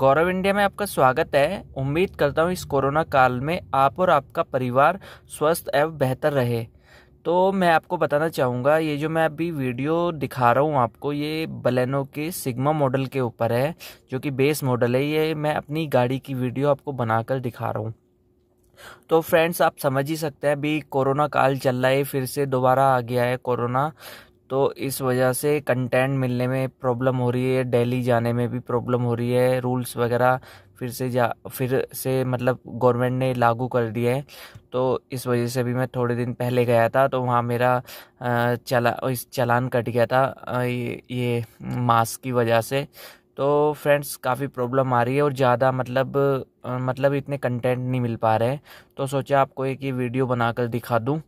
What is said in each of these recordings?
गौरव India में आपका स्वागत है उम्मीद करता हूँ इस कोरोना काल में आप और आपका परिवार स्वस्थ एवं बेहतर रहे तो मैं आपको बताना चाहूँगा ये जो मैं अभी वीडियो दिखा रहा हूँ आपको ये बलेनो के सिग्मा मॉडल के ऊपर है जो कि बेस मॉडल है ये मैं अपनी गाड़ी की वीडियो आपको बनाकर दिखा रहा हूँ तो फ्रेंड्स आप समझ ही सकते हैं अभी कोरोना काल चल रहा है फिर से दोबारा आ गया है कोरोना तो इस वजह से कंटेंट मिलने में प्रॉब्लम हो रही है डेली जाने में भी प्रॉब्लम हो रही है रूल्स वगैरह फिर से जा फिर से मतलब गवर्नमेंट ने लागू कर दिया है तो इस वजह से भी मैं थोड़े दिन पहले गया था तो वहाँ मेरा चला इस चलान कट गया था ये, ये मास्क की वजह से तो फ्रेंड्स काफ़ी प्रॉब्लम आ रही है और ज़्यादा मतलब मतलब इतने कंटेंट नहीं मिल पा रहे हैं तो सोचा आपको एक ये वीडियो बनाकर दिखा दूँ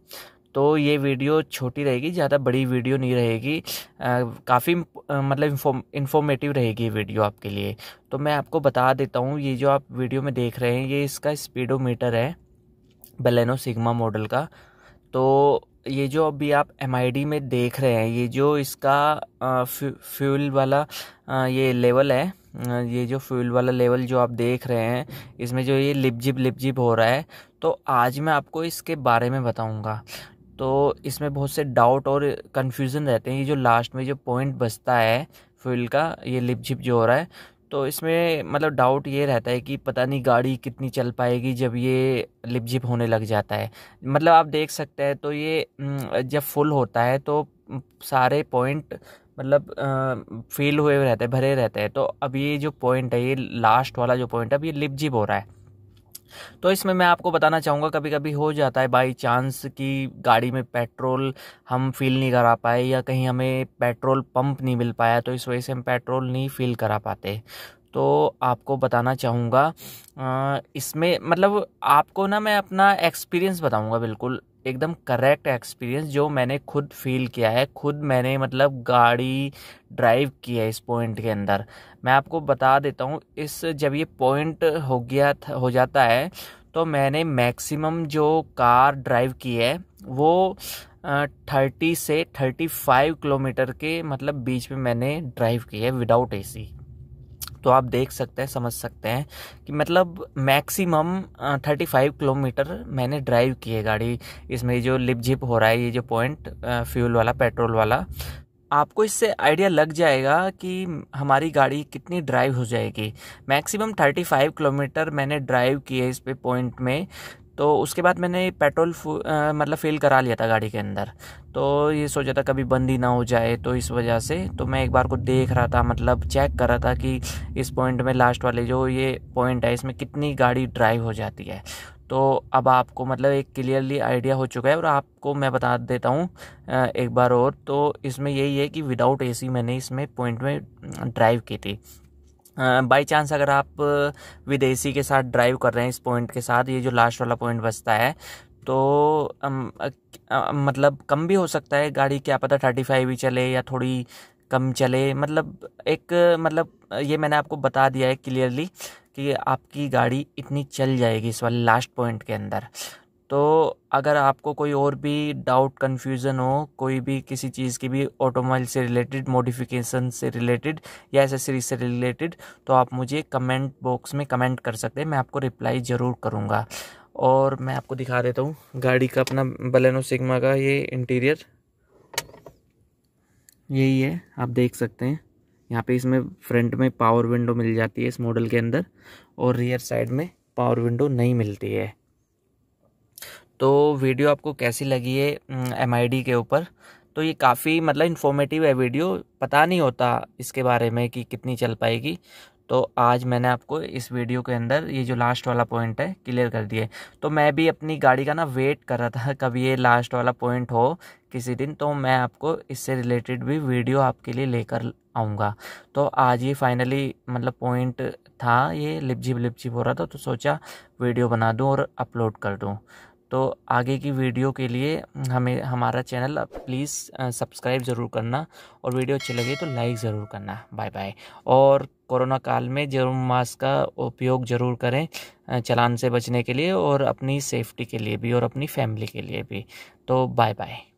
तो ये वीडियो छोटी रहेगी ज़्यादा बड़ी वीडियो नहीं रहेगी काफ़ी मतलब इन्फॉर्मेटिव रहेगी वीडियो आपके लिए तो मैं आपको बता देता हूँ ये जो आप वीडियो में देख रहे हैं ये इसका स्पीडोमीटर है बलेनो सिग्मा मॉडल का तो ये जो अभी आप एम में देख रहे हैं ये जो इसका फ्यूल वाला आ, ये लेवल है ये जो फ्यूल वाला लेवल जो आप देख रहे हैं इसमें जो ये लिपजिप लिपजिप हो रहा है तो आज मैं आपको इसके बारे में बताऊंगा तो इसमें बहुत से डाउट और कन्फ्यूज़न रहते हैं ये जो लास्ट में जो पॉइंट बचता है फ्यूल का ये लिप झिप जो हो रहा है तो इसमें मतलब डाउट ये रहता है कि पता नहीं गाड़ी कितनी चल पाएगी जब ये लिप झिप होने लग जाता है मतलब आप देख सकते हैं तो ये हम्म, जब फुल होता है तो हम्म, सारे पॉइंट मतलब फेल हुए रहते हैं भरे रहते हैं तो अब ये जो पॉइंट है ये लास्ट वाला जो पॉइंट है अब ये लिप झिप हो रहा है तो इसमें मैं आपको बताना चाहूँगा कभी कभी हो जाता है बाई चांस कि गाड़ी में पेट्रोल हम फील नहीं करा पाए या कहीं हमें पेट्रोल पंप नहीं मिल पाया तो इस वजह से हम पेट्रोल नहीं फील करा पाते तो आपको बताना चाहूँगा इसमें मतलब आपको ना मैं अपना एक्सपीरियंस बताऊँगा बिल्कुल एकदम करेक्ट एक्सपीरियंस जो मैंने खुद फील किया है खुद मैंने मतलब गाड़ी ड्राइव की है इस पॉइंट के अंदर मैं आपको बता देता हूँ इस जब ये पॉइंट हो गया था हो जाता है तो मैंने मैक्सिमम जो कार ड्राइव की है वो थर्टी से थर्टी फाइव किलोमीटर के मतलब बीच में मैंने ड्राइव की है विदाउट एसी तो आप देख सकते हैं समझ सकते हैं कि मतलब मैक्सिमम थर्टी फाइव किलोमीटर मैंने ड्राइव की है गाड़ी इसमें जो लिपझिप हो रहा है ये जो पॉइंट फ्यूल वाला पेट्रोल वाला आपको इससे आइडिया लग जाएगा कि हमारी गाड़ी कितनी ड्राइव हो जाएगी मैक्सिमम 35 किलोमीटर मैंने ड्राइव की है इस पे पॉइंट में तो उसके बाद मैंने पेट्रोल मतलब फिल करा लिया था गाड़ी के अंदर तो ये सोचा था कभी बंद ही ना हो जाए तो इस वजह से तो मैं एक बार को देख रहा था मतलब चेक कर रहा था कि इस पॉइंट में लास्ट वाले जो ये पॉइंट है इसमें कितनी गाड़ी ड्राइव हो जाती है तो अब आपको मतलब एक क्लियरली आइडिया हो चुका है और आपको मैं बता देता हूँ एक बार और तो इसमें यही है कि विदाउट एसी मैंने इसमें पॉइंट में ड्राइव की थी बाई चांस अगर आप विदेशी के साथ ड्राइव कर रहे हैं इस पॉइंट के साथ ये जो लास्ट वाला पॉइंट बचता है तो अम, अ, अ, मतलब कम भी हो सकता है गाड़ी क्या पता थर्टी फाइव ही चले या थोड़ी कम चले मतलब एक मतलब ये मैंने आपको बता दिया है क्लियरली कि आपकी गाड़ी इतनी चल जाएगी इस वाले लास्ट पॉइंट के अंदर तो अगर आपको कोई और भी डाउट कन्फ्यूज़न हो कोई भी किसी चीज़ की भी ऑटोमोबाइल से रिलेटेड मॉडिफिकेशन से रिलेटेड या एसेसरी से रिलेटेड तो आप मुझे कमेंट बॉक्स में कमेंट कर सकते हैं मैं आपको रिप्लाई ज़रूर करूँगा और मैं आपको दिखा देता हूँ गाड़ी का अपना बलेनो सिग्मा का ये इंटीरियर यही है आप देख सकते हैं यहाँ पे इसमें फ्रंट में पावर विंडो मिल जाती है इस मॉडल के अंदर और रियर साइड में पावर विंडो नहीं मिलती है तो वीडियो आपको कैसी लगी है एम के ऊपर तो ये काफ़ी मतलब इन्फॉर्मेटिव है वीडियो पता नहीं होता इसके बारे में कि कितनी चल पाएगी तो आज मैंने आपको इस वीडियो के अंदर ये जो लास्ट वाला पॉइंट है क्लियर कर दिए तो मैं भी अपनी गाड़ी का ना वेट कर रहा था कब ये लास्ट वाला पॉइंट हो किसी दिन तो मैं आपको इससे रिलेटेड भी वीडियो आपके लिए लेकर आऊँगा तो आज ये फाइनली मतलब पॉइंट था ये लिपझिप लिपझिप हो रहा था तो सोचा वीडियो बना दूँ और अपलोड कर दूँ तो आगे की वीडियो के लिए हमें हमारा चैनल प्लीज़ सब्सक्राइब ज़रूर करना और वीडियो अच्छी लगे तो लाइक ज़रूर करना बाय बाय और कोरोना काल में जरूर मास्क का उपयोग ज़रूर करें चलान से बचने के लिए और अपनी सेफ्टी के लिए भी और अपनी फैमिली के लिए भी तो बाय बाय